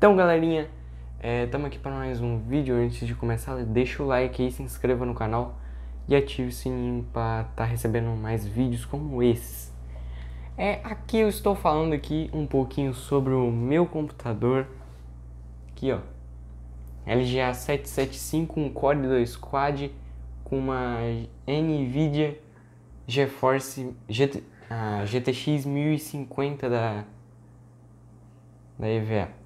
Então, galerinha, estamos é, aqui para mais um vídeo. Antes de começar, deixa o like aí, se inscreva no canal e ative o sininho para estar tá recebendo mais vídeos como esses. É, aqui eu estou falando aqui um pouquinho sobre o meu computador. Aqui, ó. LGA 775, um Core 2 Quad com uma NVIDIA GeForce GT, GTX 1050 da, da EVA.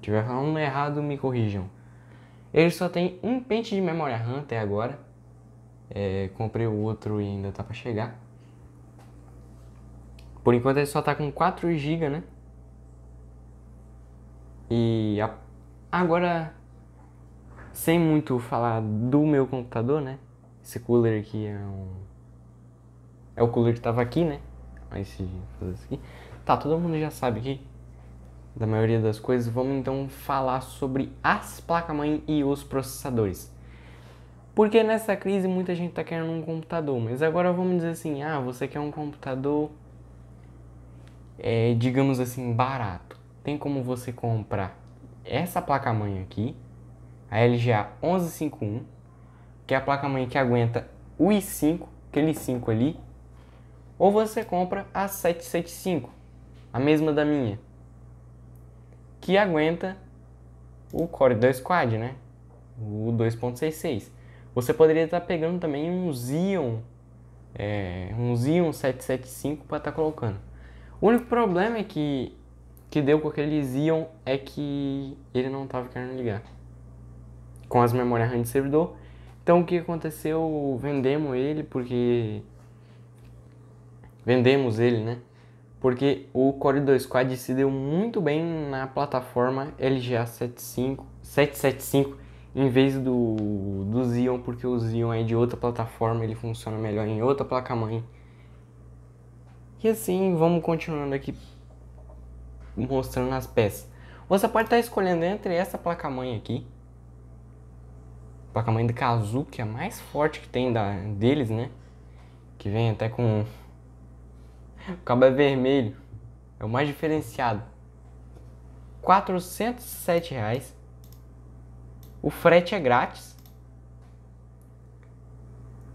Tiver falando errado, me corrijam. Ele só tem um pente de memória RAM até agora. É, comprei o outro e ainda tá pra chegar. Por enquanto ele só tá com 4 GB, né? E a... agora, sem muito falar do meu computador, né? Esse cooler aqui é um... É o cooler que tava aqui, né? Mas se fazer isso aqui... Tá, todo mundo já sabe que da maioria das coisas, vamos então falar sobre as placas-mãe e os processadores. Porque nessa crise muita gente está querendo um computador, mas agora vamos dizer assim, ah, você quer um computador, é, digamos assim, barato. Tem como você comprar essa placa-mãe aqui, a LGA 1151, que é a placa-mãe que aguenta o i5, aquele 5 ali, ou você compra a 775, a mesma da minha, que aguenta o Core 2 Quad, né? O 2.66. Você poderia estar pegando também um Xeon, é, um Xeon 775 para estar colocando. O único problema é que que deu com aquele Xeon é que ele não estava querendo ligar com as memórias RAM de servidor. Então o que aconteceu? Vendemos ele porque vendemos ele, né? porque o Core 2 Quad se deu muito bem na plataforma LGA 75, 775 em vez do, do Xeon, porque o Xeon é de outra plataforma, ele funciona melhor em outra placa-mãe. E assim, vamos continuando aqui mostrando as peças. Você pode estar escolhendo entre essa placa-mãe aqui, placa-mãe do Kazoo, que é a mais forte que tem da, deles, né? Que vem até com o cabo é vermelho. É o mais diferenciado. R$ reais. O frete é grátis.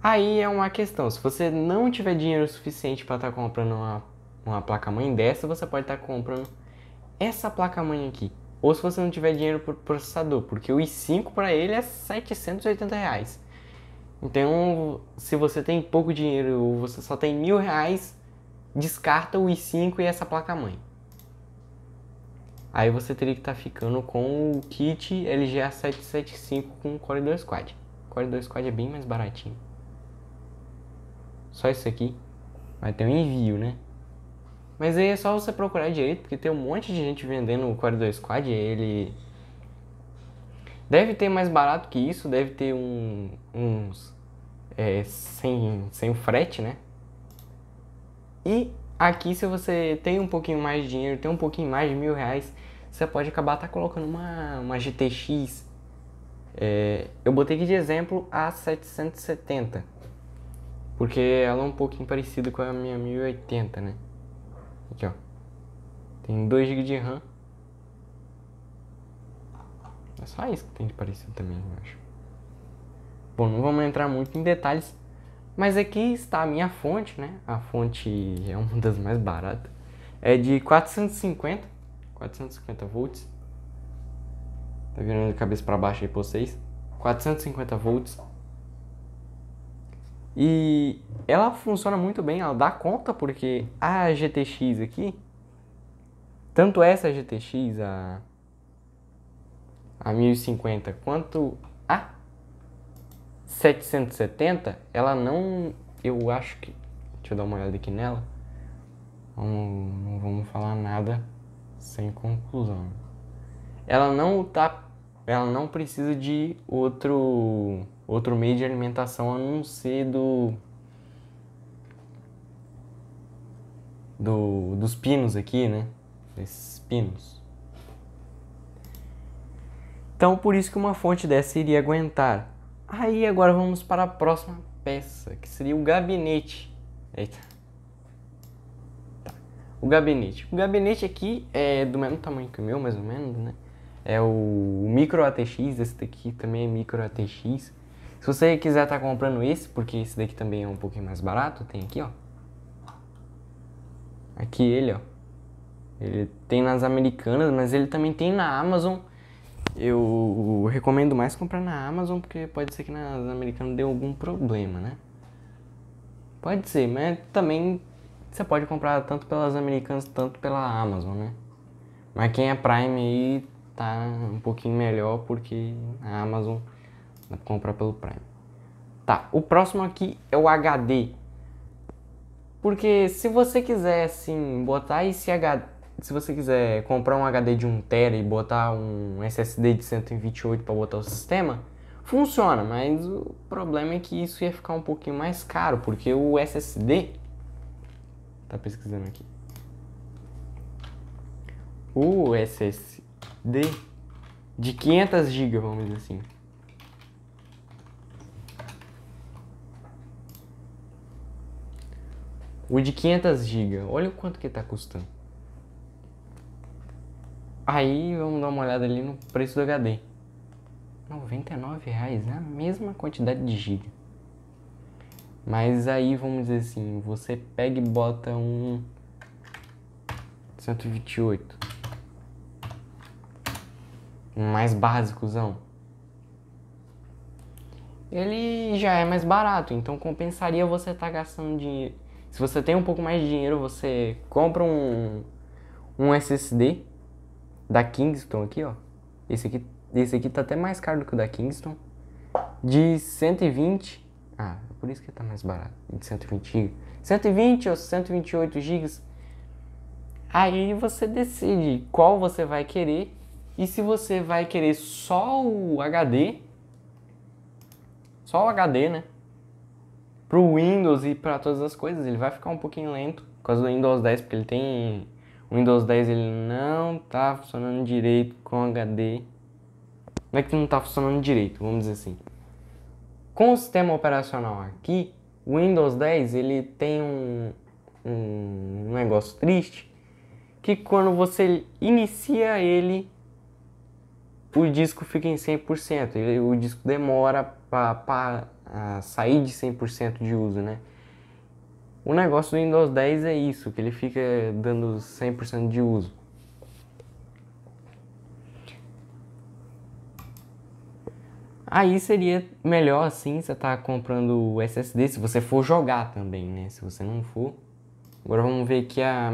Aí é uma questão, se você não tiver dinheiro suficiente para estar tá comprando uma, uma placa-mãe dessa, você pode estar tá comprando essa placa-mãe aqui. Ou se você não tiver dinheiro por processador, porque o i5 para ele é 780 reais. Então, se você tem pouco dinheiro ou você só tem mil reais, descarta o i5 e essa placa-mãe. Aí você teria que estar tá ficando com o kit LGA775 com Core 2 Quad. Core 2 Quad é bem mais baratinho. Só isso aqui. Vai ter um envio, né? Mas aí é só você procurar direito, porque tem um monte de gente vendendo o Core 2 Quad. Ele deve ter mais barato que isso, deve ter um, uns é, sem, sem frete, né? E aqui, se você tem um pouquinho mais de dinheiro, tem um pouquinho mais de mil reais, você pode acabar tá colocando uma, uma GTX. É, eu botei aqui de exemplo a 770, porque ela é um pouquinho parecida com a minha 1080, né? Aqui, ó. Tem 2 GB de RAM. É só isso que tem de parecido também, eu acho. Bom, não vamos entrar muito em detalhes, mas aqui está a minha fonte, né? A fonte é uma das mais baratas. É de 450, 450 volts. Tá virando de cabeça para baixo aí pra vocês. 450 volts. E ela funciona muito bem, ela dá conta porque a GTX aqui, tanto essa GTX a a 1050 quanto a 770, ela não. Eu acho que. Deixa eu dar uma olhada aqui nela. Não, não vamos falar nada sem conclusão. Ela não tá. Ela não precisa de outro outro meio de alimentação a não ser do, do dos pinos aqui, né? Esses pinos. Então, por isso que uma fonte dessa iria aguentar Aí agora vamos para a próxima peça, que seria o gabinete. Eita. Tá. O gabinete. O gabinete aqui é do mesmo tamanho que o meu, mais ou menos, né? É o micro ATX, esse daqui também é micro ATX. Se você quiser estar tá comprando esse, porque esse daqui também é um pouquinho mais barato, tem aqui, ó. Aqui ele, ó. Ele tem nas americanas, mas ele também tem na Amazon. Eu recomendo mais comprar na Amazon, porque pode ser que nas americanas deu dê algum problema, né? Pode ser, mas também você pode comprar tanto pelas americanas, tanto pela Amazon, né? Mas quem é Prime aí tá um pouquinho melhor, porque a Amazon dá pra comprar pelo Prime. Tá, o próximo aqui é o HD. Porque se você quiser, assim, botar esse HD se você quiser comprar um HD de 1TB e botar um SSD de 128 para botar o sistema, funciona, mas o problema é que isso ia ficar um pouquinho mais caro, porque o SSD. Tá pesquisando aqui. O SSD de 500 GB, vamos dizer assim. O de 500 GB, olha o quanto que está custando. Aí vamos dar uma olhada ali no preço do HD. R$ reais, é a mesma quantidade de giga. Mas aí vamos dizer assim, você pega e bota um 128. Um mais básicozão. Ele já é mais barato, então compensaria você estar tá gastando dinheiro. Se você tem um pouco mais de dinheiro, você compra um, um SSD da Kingston aqui, ó. Esse aqui, esse aqui tá até mais caro do que o da Kingston. De 120. Ah, por isso que tá mais barato. De 120 GB. 120 ou 128 GB. Aí você decide qual você vai querer. E se você vai querer só o HD, só o HD, né? Pro Windows e para todas as coisas, ele vai ficar um pouquinho lento por causa do Windows 10, porque ele tem o Windows 10 ele não tá funcionando direito com HD. Não é que não tá funcionando direito, vamos dizer assim. Com o sistema operacional aqui, o Windows 10 ele tem um, um negócio triste que quando você inicia ele, o disco fica em 100%, ele, o disco demora para ah, sair de 100% de uso, né? O negócio do Windows 10 é isso, que ele fica dando 100% de uso. Aí seria melhor assim você tá comprando o SSD se você for jogar também, né? Se você não for. Agora vamos ver aqui a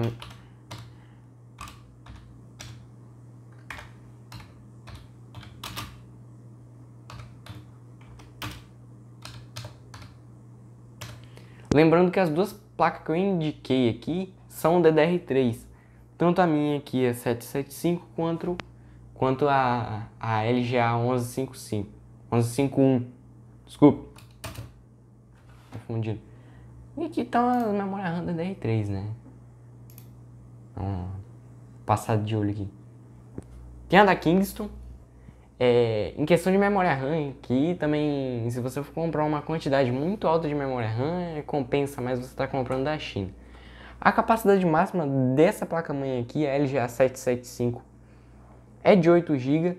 Lembrando que as duas placas que eu indiquei aqui são DDR3. Tanto a minha aqui a 775 quanto, quanto a, a LGA 1155. 1151. Desculpa. Confundido. E aqui tá a memória RAM DDR3, né? Vamos então, passar de olho aqui. Tem a da Kingston, é, em questão de memória RAM, que também, se você for comprar uma quantidade muito alta de memória RAM, é, compensa mais você estar tá comprando da China. A capacidade máxima dessa placa-mãe aqui, a LGA 775, é de 8 GB,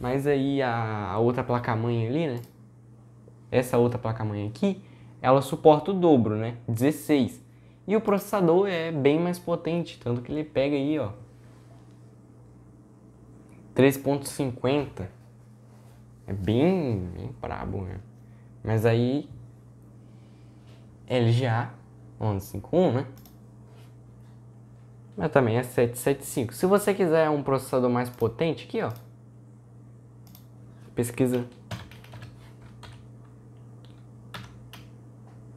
mas aí a, a outra placa-mãe ali, né? Essa outra placa-mãe aqui, ela suporta o dobro, né? 16. E o processador é bem mais potente, tanto que ele pega aí, ó, 3,50 é bem, bem brabo, né? Mas aí, LGA 1151, né? Mas também é 775. Se você quiser um processador mais potente, aqui, ó. Pesquisa.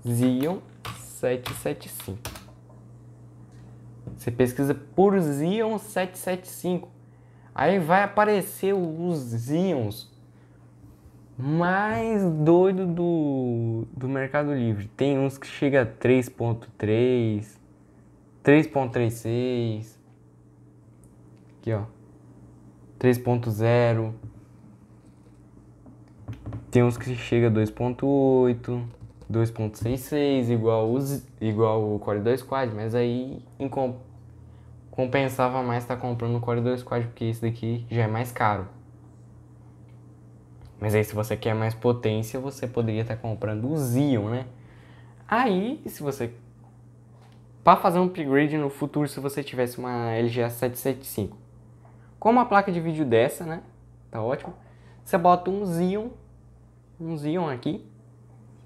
Xeon 775. Você pesquisa por Xeon 775. Aí vai aparecer os íons mais doido do, do Mercado Livre. Tem uns que chega a 3.3, 3.36. Aqui, ó. 3.0. Tem uns que chega a 2.8, 2.66, igual, os, igual o Core 2 Quad, mas aí em comparação compensava mais estar tá comprando o Core 2 Quad, porque esse daqui já é mais caro. Mas aí se você quer mais potência, você poderia estar tá comprando o Xeon, né? Aí, se você para fazer um upgrade no futuro se você tivesse uma LGA 775, com uma placa de vídeo dessa, né? Tá ótimo. Você bota um Xeon, um Xeon aqui,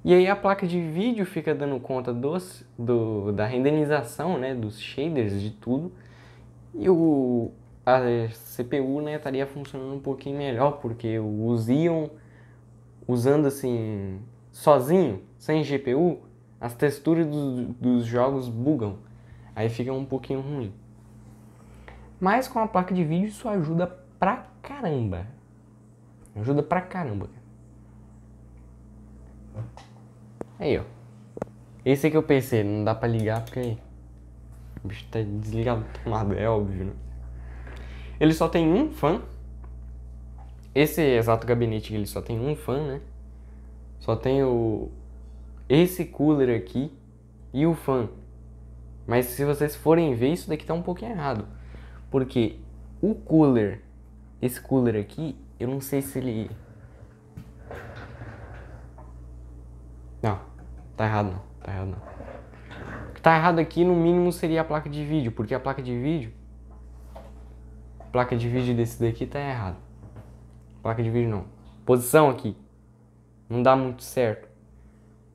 e aí a placa de vídeo fica dando conta dos, do, da renderização, né, dos shaders de tudo. E o, a CPU né, estaria funcionando um pouquinho melhor, porque os Ion, usando assim, sozinho, sem GPU, as texturas do, dos jogos bugam. Aí fica um pouquinho ruim. Mas com a placa de vídeo isso ajuda pra caramba. Ajuda pra caramba. Aí, ó. Esse aqui é o PC, não dá pra ligar porque o bicho tá desligado da tomada, é óbvio, né? Ele só tem um fã. Esse exato gabinete ele só tem um fã, né? Só tem o esse cooler aqui e o fã. Mas se vocês forem ver, isso daqui tá um pouquinho errado. Porque o cooler, esse cooler aqui, eu não sei se ele. Não, tá errado não, tá errado não tá errado aqui, no mínimo seria a placa de vídeo, porque a placa de vídeo placa de vídeo desse daqui tá errado. Placa de vídeo não. Posição aqui. Não dá muito certo.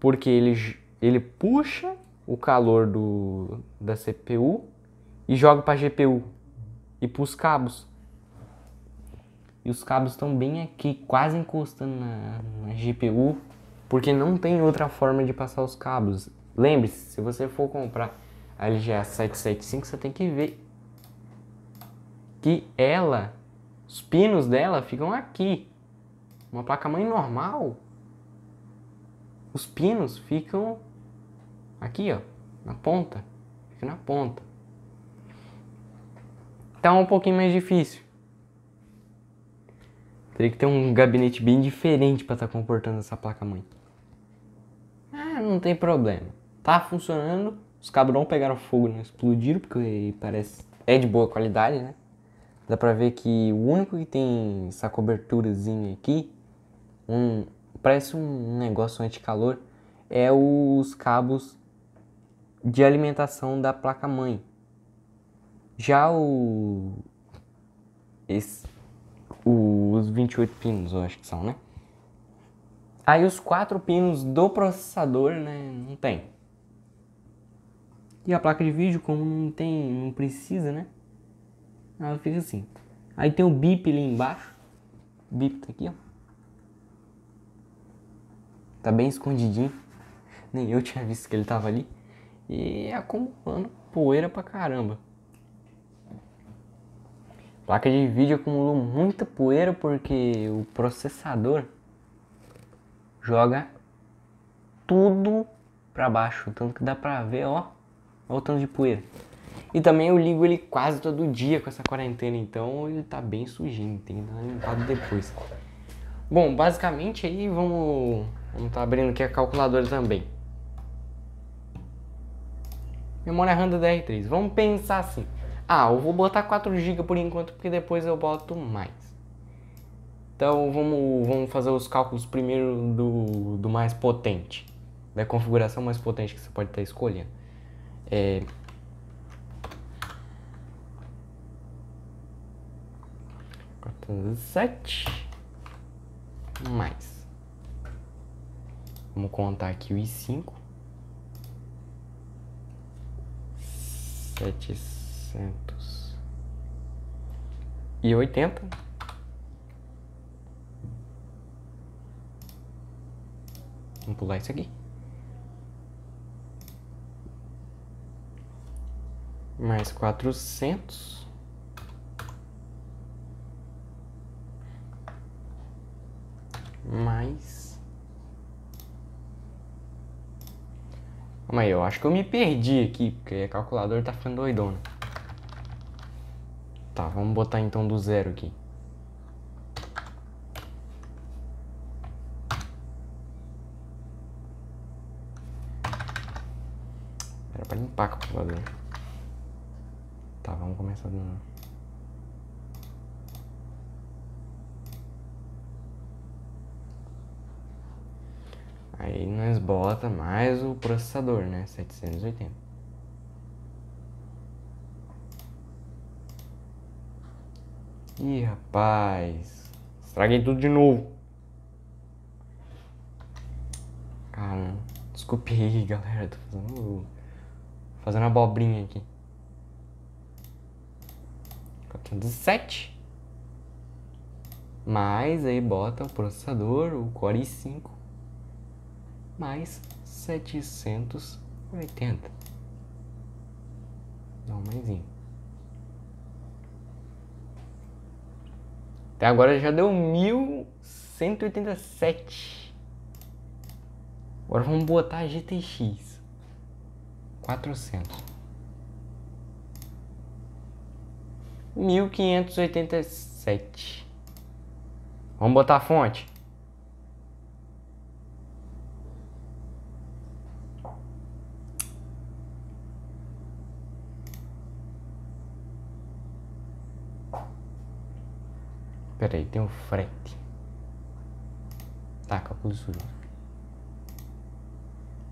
Porque ele, ele puxa o calor do, da CPU e joga para GPU e para os cabos. E os cabos estão bem aqui, quase encostando na, na GPU, porque não tem outra forma de passar os cabos. Lembre-se, se você for comprar a LGA 775, você tem que ver que ela, os pinos dela ficam aqui. Uma placa-mãe normal, os pinos ficam aqui, ó, na ponta. Fica na ponta. Então é um pouquinho mais difícil. Teria que ter um gabinete bem diferente para estar tá comportando essa placa-mãe. Ah, não tem problema tá funcionando. Os cabrão pegaram fogo, não né? Explodiram, porque parece. É de boa qualidade, né? Dá pra ver que o único que tem essa coberturazinha aqui, um, parece um negócio anti-calor, é os cabos de alimentação da placa-mãe. Já o. Esse, os 28 pinos, eu acho que são, né? Aí os quatro pinos do processador, né, não tem. E a placa de vídeo, como não tem, não precisa, né? Ela fica assim. Aí tem o bip ali embaixo. O bip tá aqui, ó. Tá bem escondidinho. Nem eu tinha visto que ele tava ali. E acumulando poeira pra caramba. A placa de vídeo acumulou muita poeira porque o processador joga tudo pra baixo. Tanto que dá pra ver, ó Olha o tanto de poeira. E também eu ligo ele quase todo dia com essa quarentena, então ele tá bem sujinho, tem que dar limpado depois. Bom, basicamente aí vamos. Vamos tá abrindo aqui a calculadora também. Memória RAM dr 3 Vamos pensar assim. Ah, eu vou botar 4GB por enquanto, porque depois eu boto mais. Então vamos, vamos fazer os cálculos primeiro do, do mais potente. Da configuração mais potente que você pode estar tá escolhendo. É... sete mais vamos contar aqui os cinco setecentos e oitenta vamos pular isso aqui mais quatrocentos mais Calma aí, eu acho que eu me perdi aqui, porque a calculadora tá ficando doidona. Tá, vamos botar então do zero aqui. Era pra limpar a calculadora. Tá, vamos começar novo. Aí nós bota mais o processador, né? 780. Ih, rapaz. Estraguei tudo de novo. Cara, desculpe aí, galera. Tô fazendo, fazendo abobrinha aqui. 407. Mais aí bota o processador, o Core i5, mais 780. Dá um maisinho. Até agora já deu 1187. Agora vamos botar a GTX 400. 1587. Vamos botar a fonte. Espera aí, tem um frete. Tá, cálculo sujo.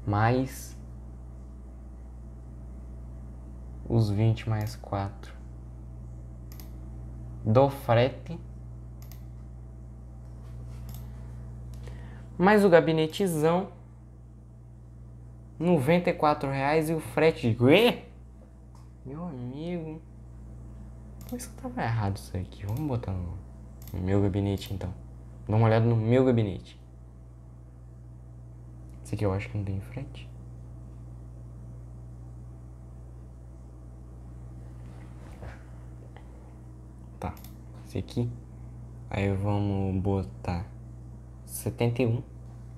Mais... Os 20 mais 4 do frete. Mais o gabinetezão, R$ 94,00 e o frete de quê? Meu amigo. Por isso que tava errado isso aqui. Vamos botar no, no meu gabinete então. Dá uma olhada no meu gabinete. Esse aqui eu acho que não tem frete. esse aqui. Aí vamos botar 71.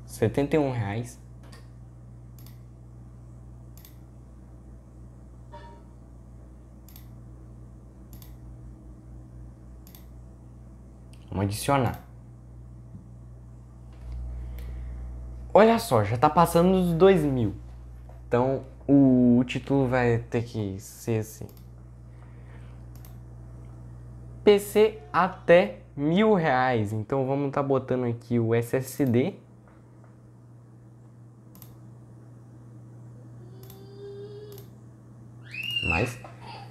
71 reais. Vamos adicionar. Olha só, já tá passando dos 2 mil. Então o título vai ter que ser assim. PC até mil reais. Então vamos estar tá botando aqui o SSD. Mais.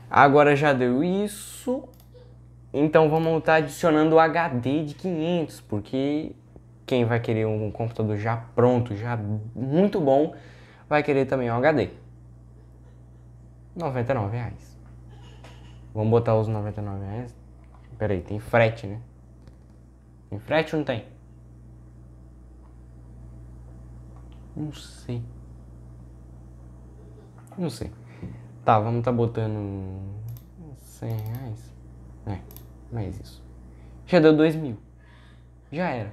Agora já deu isso. Então vamos estar tá adicionando o HD de 500, porque quem vai querer um computador já pronto, já muito bom, vai querer também um HD. 99 reais. Vamos botar os 99 reais Pera aí, tem frete, né? Tem frete ou não tem? Não sei. Não sei. Tá, vamos tá botando 100 reais. É, mais isso. Já deu 2 mil. Já era.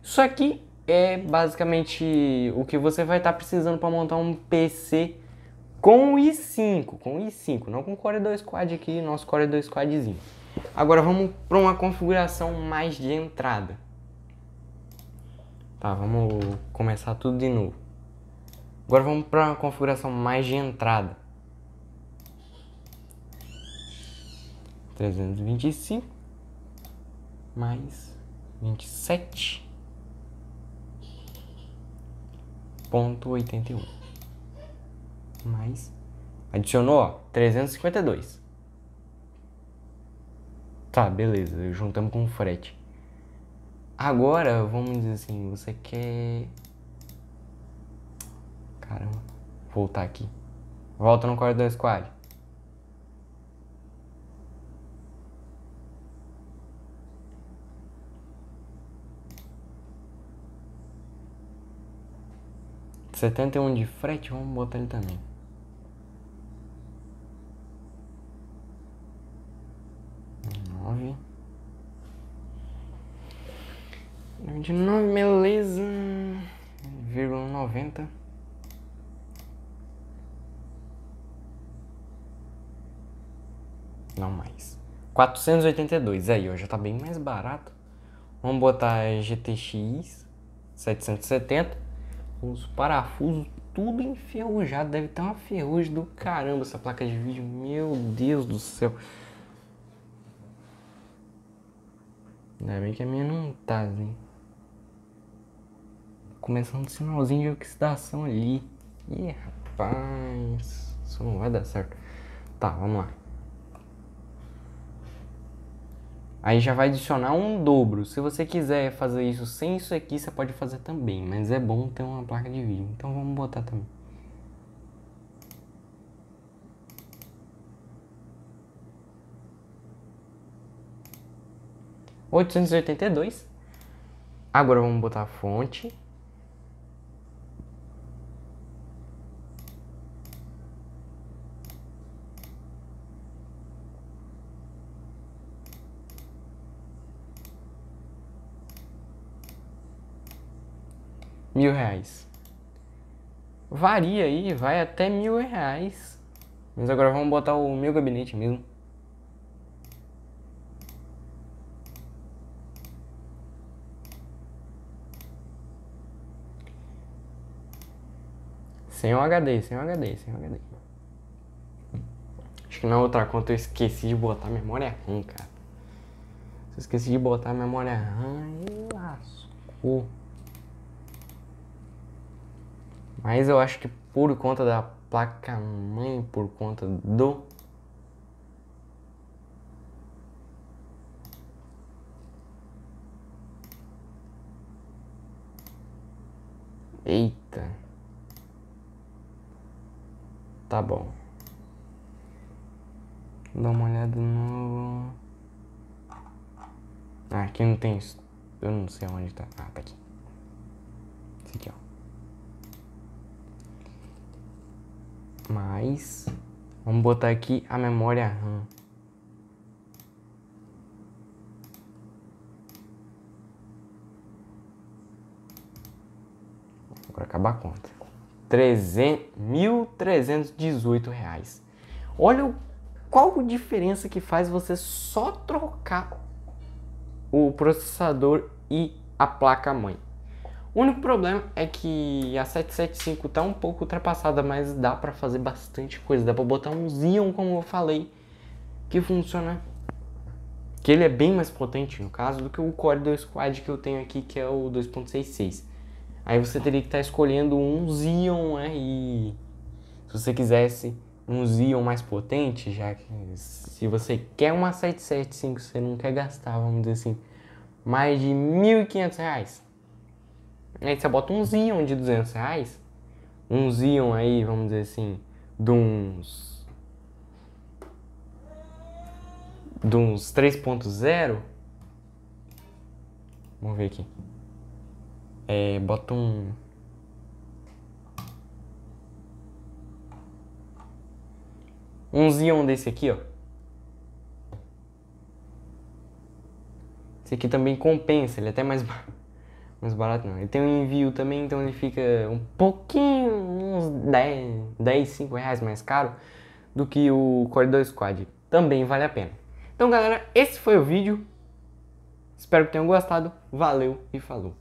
Isso aqui é basicamente o que você vai estar tá precisando para montar um PC com i5, com i5, não com o Core 2 Quad aqui, nosso Core 2 Quadzinho. Agora vamos para uma configuração mais de entrada. Tá, vamos começar tudo de novo. Agora vamos para uma configuração mais de entrada. 325 mais 27 ponto 81 mais adicionou ó, 352 Tá, beleza, juntamos com frete. Agora, vamos dizer assim, você quer. Caramba, voltar aqui. Volta no corredor squad. Setenta e um de frete, vamos botar ele também. de 9, beleza. Vírgula 90. Não mais. 482. Aí, ó, já tá bem mais barato. Vamos botar GTX 770. Os parafusos tudo enferrujado. Deve ter uma ferrugem do caramba essa placa de vídeo. Meu Deus do céu. Ainda bem que a minha não tá, hein? começando um sinalzinho de oxidação ali. Ih, rapaz, isso não vai dar certo. Tá, vamos lá. Aí já vai adicionar um dobro. Se você quiser fazer isso sem isso aqui, você pode fazer também. Mas é bom ter uma placa de vídeo. Então vamos botar também. oitocentos Agora vamos botar a fonte. mil reais. Varia aí, vai até mil reais. Mas agora vamos botar o meu gabinete mesmo. Sem o HD, sem o HD, sem o HD. Acho que na outra conta eu esqueci de botar memória RAM, cara. eu esqueci de botar memória RAM, e lascou. Mas eu acho que por conta da placa mãe, por conta do Eita. Tá bom. Dá uma olhada no. Ah, aqui não tem. Eu não sei onde tá. Ah, tá aqui. Esse aqui, ó. mais. Vamos botar aqui a memória RAM. Agora acabar a conta. 1.318 reais. Olha qual diferença que faz você só trocar o processador e a placa-mãe. O único problema é que a 775 tá um pouco ultrapassada, mas dá para fazer bastante coisa. Dá para botar um Xeon, como eu falei, que funciona. Que ele é bem mais potente, no caso, do que o Core 2 Quad que eu tenho aqui, que é o 2.66. Aí você teria que estar tá escolhendo um Xeon né? E Se você quisesse um Xeon mais potente, já que se você quer uma 775, você não quer gastar, vamos dizer assim, mais de R$ 1.500. Aí você bota um Zion de 200 reais, um Zion aí, vamos dizer assim, de uns. de uns 3.0. Vamos ver aqui. É, bota um. Um Zion desse aqui, ó. Esse aqui também compensa, ele é até mais barato. Mas barato não. Ele tem um envio também, então ele fica um pouquinho, uns 10, 10 5 reais mais caro do que o Corridor Squad. Também vale a pena. Então, galera, esse foi o vídeo. Espero que tenham gostado. Valeu e falou!